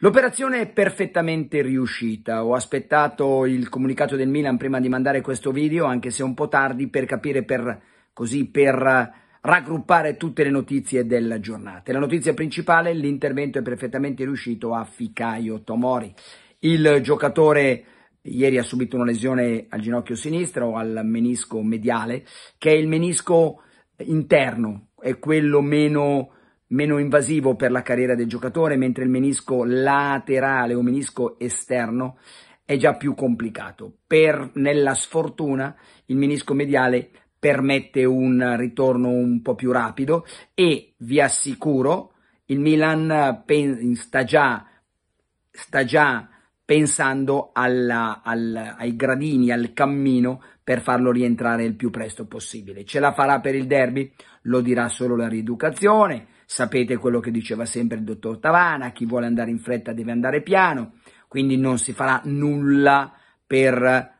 L'operazione è perfettamente riuscita, ho aspettato il comunicato del Milan prima di mandare questo video, anche se un po' tardi, per capire per, così, per raggruppare tutte le notizie della giornata. La notizia principale, è l'intervento è perfettamente riuscito a Ficaio Tomori. Il giocatore ieri ha subito una lesione al ginocchio sinistro o al menisco mediale, che è il menisco interno, è quello meno, meno invasivo per la carriera del giocatore, mentre il menisco laterale o menisco esterno è già più complicato. Per, nella sfortuna, il menisco mediale permette un ritorno un po' più rapido e vi assicuro il Milan sta già, sta già pensando alla, al, ai gradini, al cammino per farlo rientrare il più presto possibile. Ce la farà per il derby? Lo dirà solo la rieducazione. Sapete quello che diceva sempre il dottor Tavana, chi vuole andare in fretta deve andare piano, quindi non si farà nulla per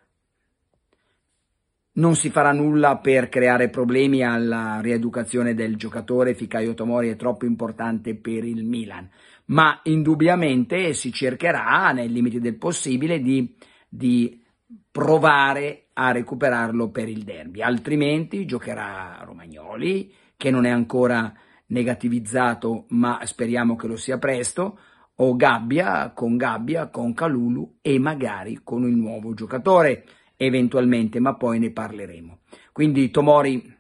non si farà nulla per creare problemi alla rieducazione del giocatore, Ficaio Tomori è troppo importante per il Milan, ma indubbiamente si cercherà, nei limiti del possibile, di, di provare a recuperarlo per il derby, altrimenti giocherà Romagnoli, che non è ancora negativizzato, ma speriamo che lo sia presto, o Gabbia con Gabbia, con Calulu e magari con il nuovo giocatore eventualmente, ma poi ne parleremo. Quindi Tomori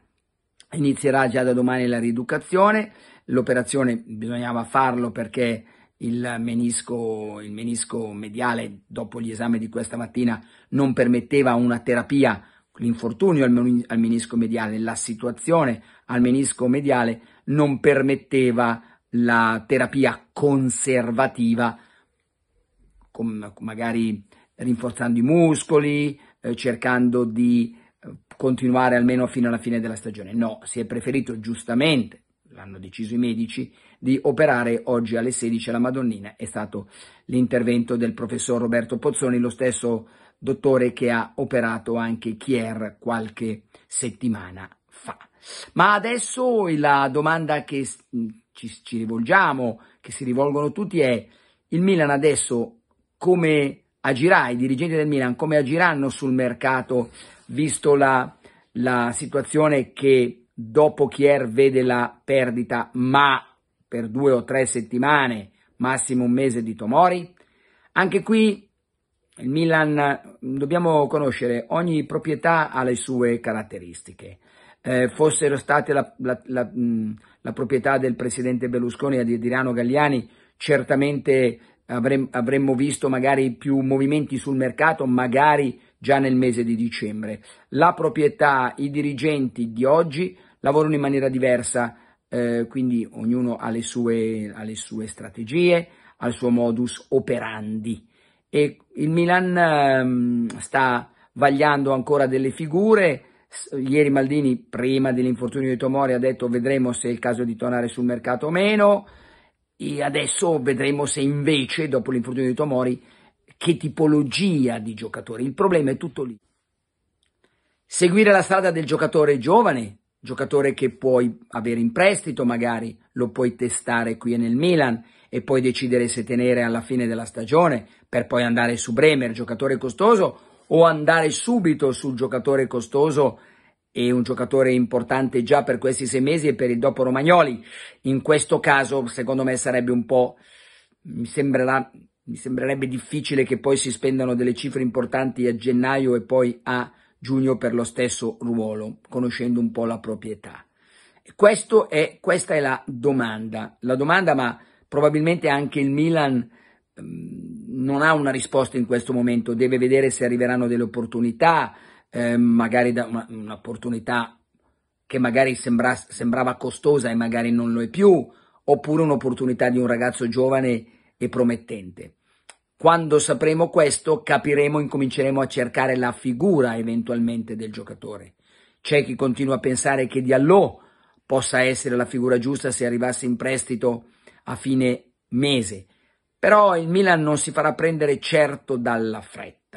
inizierà già da domani la rieducazione, l'operazione bisognava farlo perché il menisco, il menisco mediale dopo gli esami di questa mattina non permetteva una terapia l'infortunio al, menisco mediale, la situazione al menisco mediale non permetteva la terapia conservativa, magari rinforzando i muscoli, eh, cercando di eh, continuare almeno fino alla fine della stagione. No, si è preferito giustamente, l'hanno deciso i medici, di operare oggi alle 16 alla Madonnina. È stato l'intervento del professor Roberto Pozzoni, lo stesso dottore che ha operato anche Chier qualche settimana fa. Ma adesso la domanda che mm, ci, ci rivolgiamo, che si rivolgono tutti è il Milan adesso come agirà, i dirigenti del Milan, come agiranno sul mercato, visto la, la situazione che dopo Chier vede la perdita, ma per due o tre settimane, massimo un mese di Tomori. Anche qui il Milan dobbiamo conoscere, ogni proprietà ha le sue caratteristiche. Eh, fossero state la, la, la, la, proprietà del presidente Berlusconi a Dirano Galliani, certamente avrem, avremmo visto magari più movimenti sul mercato, magari già nel mese di dicembre. La proprietà, i dirigenti di oggi lavorano in maniera diversa, eh, quindi ognuno ha le, sue, ha le sue strategie, al suo modus operandi. E il Milan ehm, sta vagliando ancora delle figure. Ieri Maldini, prima dell'infortunio di Tomori, ha detto vedremo se è il caso di tornare sul mercato o meno. E adesso vedremo se invece, dopo l'infortunio di Tomori, che tipologia di giocatore. Il problema è tutto lì. Seguire la strada del giocatore giovane, giocatore che puoi avere in prestito magari, lo puoi testare qui e nel Milan e poi decidere se tenere alla fine della stagione per poi andare su Bremer, giocatore costoso, o andare subito sul giocatore costoso e un giocatore importante già per questi sei mesi e per il dopo Romagnoli. In questo caso, secondo me, sarebbe un po'. Mi, sembrerà, mi sembrerebbe difficile che poi si spendano delle cifre importanti a gennaio e poi a giugno per lo stesso ruolo, conoscendo un po' la proprietà. È, questa è la domanda. La domanda, ma probabilmente anche il Milan mh, mm, non ha una risposta in questo momento, deve vedere se arriveranno delle opportunità, eh, magari da una, un'opportunità che magari sembra, sembrava costosa e magari non lo è più, oppure un'opportunità di un ragazzo giovane e promettente. Quando sapremo questo, capiremo, incominceremo a cercare la figura eventualmente del giocatore. C'è chi continua a pensare che Diallo possa essere la figura giusta se arrivasse in prestito a fine mese, però il Milan non si farà prendere certo dalla fretta.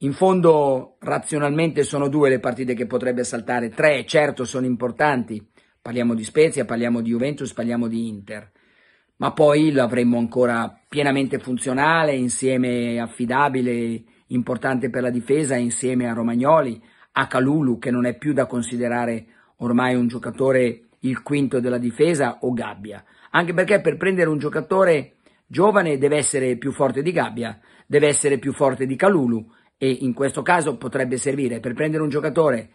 In fondo, razionalmente, sono due le partite che potrebbe saltare. Tre, certo, sono importanti. Parliamo di Spezia, parliamo di Juventus, parliamo di Inter. Ma poi lo avremmo ancora pienamente funzionale, insieme affidabile, importante per la difesa, insieme a Romagnoli, a Calulu, che non è più da considerare ormai un giocatore il quinto della difesa, o Gabbia. Anche perché per prendere un giocatore giovane deve essere più forte di Gabbia, deve essere più forte di Calulu e in questo caso potrebbe servire per prendere un giocatore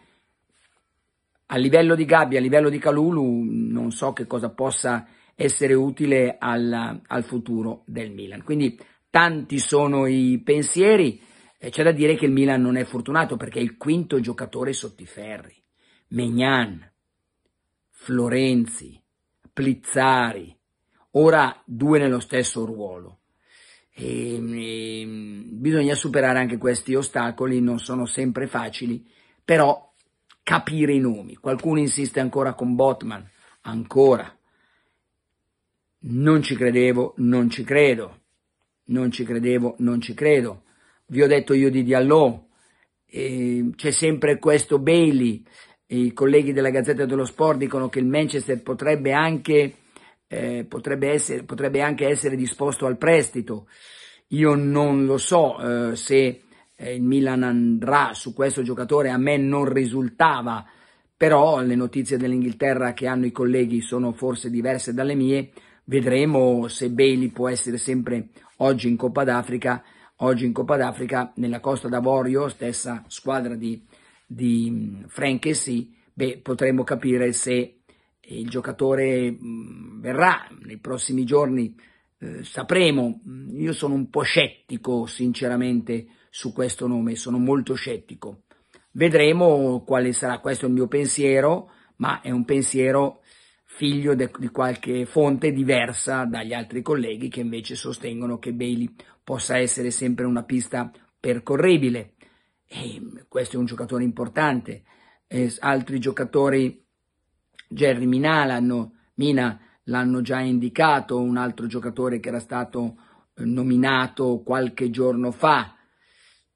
a livello di Gabbia, a livello di Calulu, non so che cosa possa essere utile al, al futuro del Milan. Quindi tanti sono i pensieri, c'è da dire che il Milan non è fortunato perché è il quinto giocatore sotto i ferri. Megnan, Florenzi, Plizzari, ora due nello stesso ruolo. E, ehm, e, ehm, bisogna superare anche questi ostacoli, non sono sempre facili, però capire i nomi. Qualcuno insiste ancora con Botman, ancora. Non ci credevo, non ci credo, non ci credevo, non ci credo. Vi ho detto io di Diallo, eh, c'è sempre questo Bailey, i colleghi della Gazzetta dello Sport dicono che il Manchester potrebbe anche eh, potrebbe, essere, potrebbe anche essere disposto al prestito. Io non lo so eh, se eh, il Milan andrà su questo giocatore, a me non risultava, però le notizie dell'Inghilterra che hanno i colleghi sono forse diverse dalle mie, vedremo se Bailey può essere sempre oggi in Coppa d'Africa, oggi in Coppa d'Africa nella Costa d'Avorio, stessa squadra di, di Frank e sì, beh, potremo capire se il giocatore mm, verrà nei prossimi giorni, eh, sapremo. Mm, io sono un po' scettico, sinceramente, su questo nome, sono molto scettico. Vedremo quale sarà, questo è il mio pensiero, ma è un pensiero figlio di qualche fonte diversa dagli altri colleghi che invece sostengono che Bailey possa essere sempre una pista percorribile. E questo è un giocatore importante. Eh, altri giocatori Jerry Minà Mina l'hanno già indicato, un altro giocatore che era stato eh, nominato qualche giorno fa.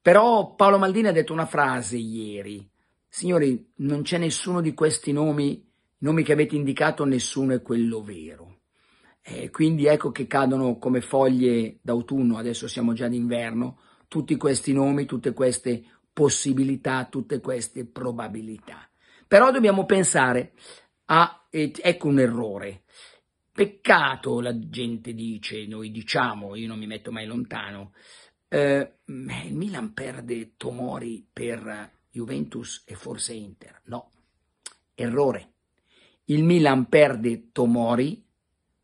Però Paolo Maldini ha detto una frase ieri. Signori, non c'è nessuno di questi nomi, nomi che avete indicato, nessuno è quello vero. Eh, quindi ecco che cadono come foglie d'autunno, adesso siamo già d'inverno, tutti questi nomi, tutte queste possibilità, tutte queste probabilità. Però dobbiamo pensare Ah, ecco un errore. Peccato, la gente dice, noi diciamo, io non mi metto mai lontano. Eh, il eh, Milan perde Tomori per Juventus e forse Inter. No, errore. Il Milan perde Tomori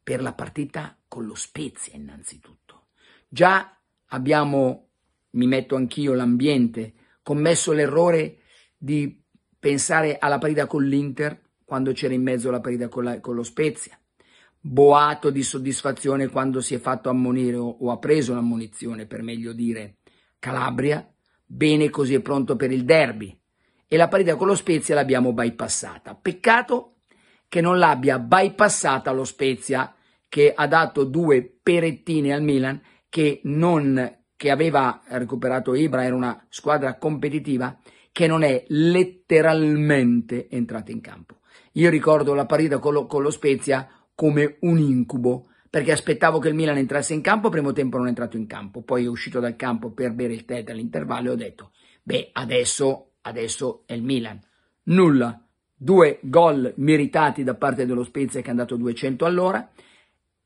per la partita con lo Spezia innanzitutto. Già abbiamo, mi metto anch'io l'ambiente, commesso l'errore di pensare alla partita con l'Inter quando c'era in mezzo la partita con, la, con, lo Spezia, boato di soddisfazione quando si è fatto ammonire o, o ha preso l'ammonizione, per meglio dire, Calabria, bene così è pronto per il derby. E la partita con lo Spezia l'abbiamo bypassata. Peccato che non l'abbia bypassata lo Spezia, che ha dato due perettine al Milan, che, non, che aveva recuperato Ibra, era una squadra competitiva, che non è letteralmente entrata in campo. Io ricordo la partita con lo, con lo Spezia come un incubo, perché aspettavo che il Milan entrasse in campo, primo tempo non è entrato in campo, poi è uscito dal campo per bere il tè dall'intervallo e ho detto, beh, adesso, adesso è il Milan. Nulla, due gol meritati da parte dello Spezia che è andato 200 all'ora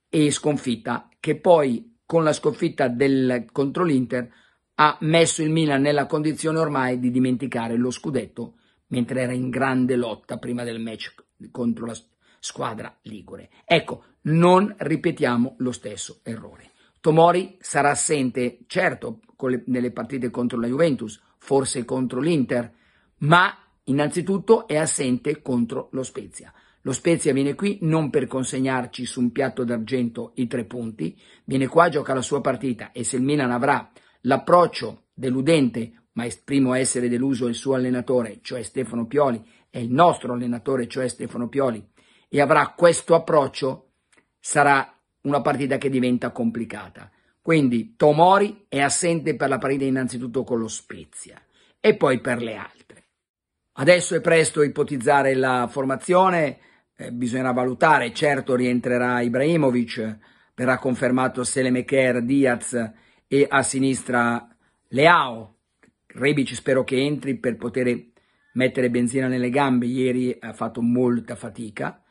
e sconfitta che poi con la sconfitta del, contro l'Inter ha messo il Milan nella condizione ormai di dimenticare lo scudetto mentre era in grande lotta prima del match contro la squadra Ligure. Ecco, non ripetiamo lo stesso errore. Tomori sarà assente, certo, le, nelle partite contro la Juventus, forse contro l'Inter, ma innanzitutto è assente contro lo Spezia. Lo Spezia viene qui non per consegnarci su un piatto d'argento i tre punti, viene qua, gioca la sua partita e se il Milan avrà l'approccio deludente ma esprimo essere deluso il suo allenatore, cioè Stefano Pioli, e il nostro allenatore, cioè Stefano Pioli, e avrà questo approccio, sarà una partita che diventa complicata. Quindi Tomori è assente per la partita innanzitutto con lo Spezia e poi per le altre. Adesso è presto ipotizzare la formazione, eh, bisognerà valutare, certo rientrerà Ibrahimovic, verrà confermato Selemeker, Diaz e a sinistra Leao, Rebic spero che entri per poter mettere benzina nelle gambe, ieri ha fatto molta fatica.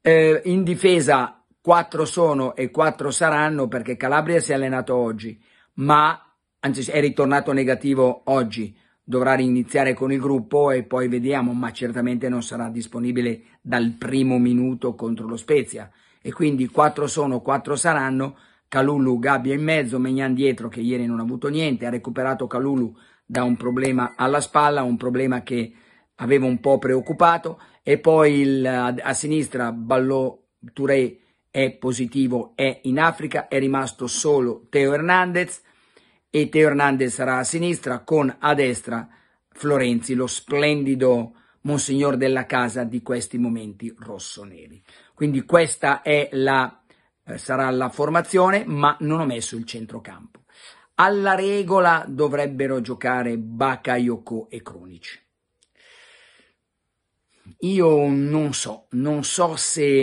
Eh, in difesa 4 sono e 4 saranno perché Calabria si è allenato oggi, ma anzi è ritornato negativo oggi, dovrà riniziare con il gruppo e poi vediamo, ma certamente non sarà disponibile dal primo minuto contro lo Spezia. E quindi 4 sono, 4 saranno, Calulu, Gabbia in mezzo, Megnan dietro che ieri non ha avuto niente, ha recuperato Calulu da un problema alla spalla, un problema che aveva un po' preoccupato e poi il, a sinistra Ballò Touré è positivo, è in Africa, è rimasto solo Teo Hernandez e Teo Hernandez sarà a sinistra con a destra Florenzi, lo splendido monsignor della casa di questi momenti rosso-neri. Quindi questa è la, eh, sarà la formazione, ma non ho messo il centrocampo. Alla regola dovrebbero giocare Bakayoko e Krunic. Io non so, non so se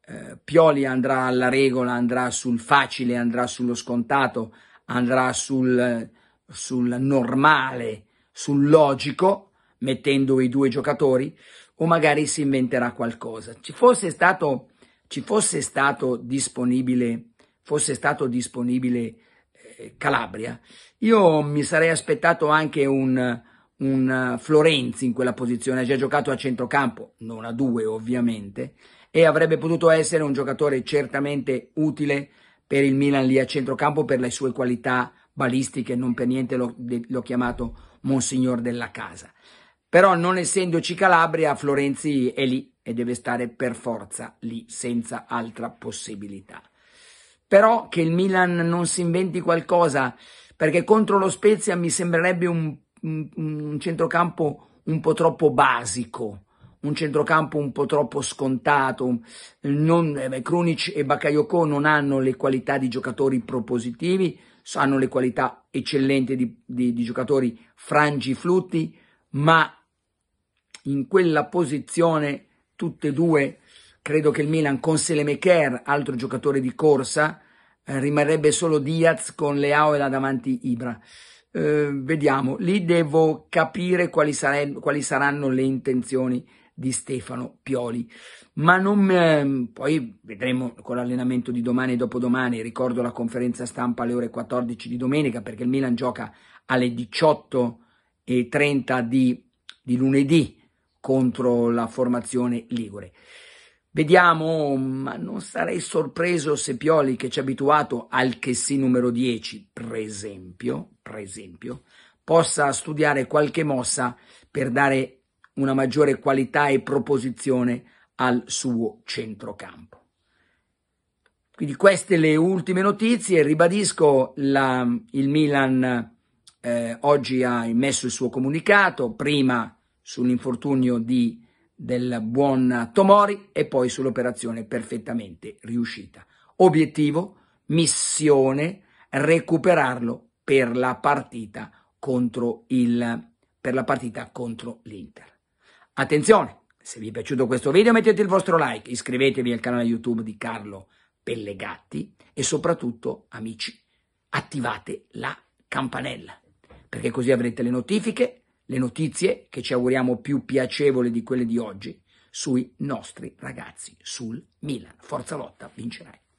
eh, Pioli andrà alla regola, andrà sul facile, andrà sullo scontato, andrà sul, sul normale, sul logico, mettendo i due giocatori, o magari si inventerà qualcosa. Ci fosse stato, ci fosse stato disponibile, fosse stato disponibile Calabria, io mi sarei aspettato anche un, un eh, Florenzi in quella posizione, ha già giocato a centrocampo, non a due ovviamente, e avrebbe potuto essere un giocatore certamente utile per il Milan lì a centrocampo per le sue qualità balistiche, non per niente l'ho, l'ho chiamato Monsignor della Casa. Però non essendoci Calabria, Florenzi è lì e deve stare per forza lì, senza altra possibilità però che il Milan non si inventi qualcosa, perché contro lo Spezia mi sembrerebbe un, un, un centrocampo un po' troppo basico, un centrocampo un po' troppo scontato. Non, eh, Krunic e Bakayoko non hanno le qualità di giocatori propositivi, hanno le qualità eccellenti di, di, di giocatori frangiflutti, ma in quella posizione tutte e due Credo che il Milan con Selemeker, altro giocatore di corsa, eh, rimarrebbe solo Diaz con Leao e là davanti Ibra. Eh, vediamo, lì devo capire quali, sare- quali, saranno le intenzioni di Stefano Pioli. Ma non, eh, poi vedremo con l'allenamento di domani e dopodomani. Ricordo la conferenza stampa alle ore 14 di domenica perché il Milan gioca alle 18.30 di, di lunedì contro la formazione Ligure. Vediamo, ma non sarei sorpreso se Pioli, che ci ha abituato al che sì numero 10, per esempio, per esempio, possa studiare qualche mossa per dare una maggiore qualità e proposizione al suo centrocampo. Quindi queste le ultime notizie, ribadisco, la, il Milan eh, oggi ha emesso il suo comunicato, prima sull'infortunio di del buon Tomori e poi sull'operazione perfettamente riuscita. Obiettivo, missione, recuperarlo per la partita contro il per la partita contro l'Inter. Attenzione, se vi è piaciuto questo video mettete il vostro like, iscrivetevi al canale YouTube di Carlo Pellegatti e soprattutto, amici, attivate la campanella, perché così avrete le notifiche le notizie che ci auguriamo più piacevoli di quelle di oggi sui nostri ragazzi sul Milan. Forza lotta, vincerai.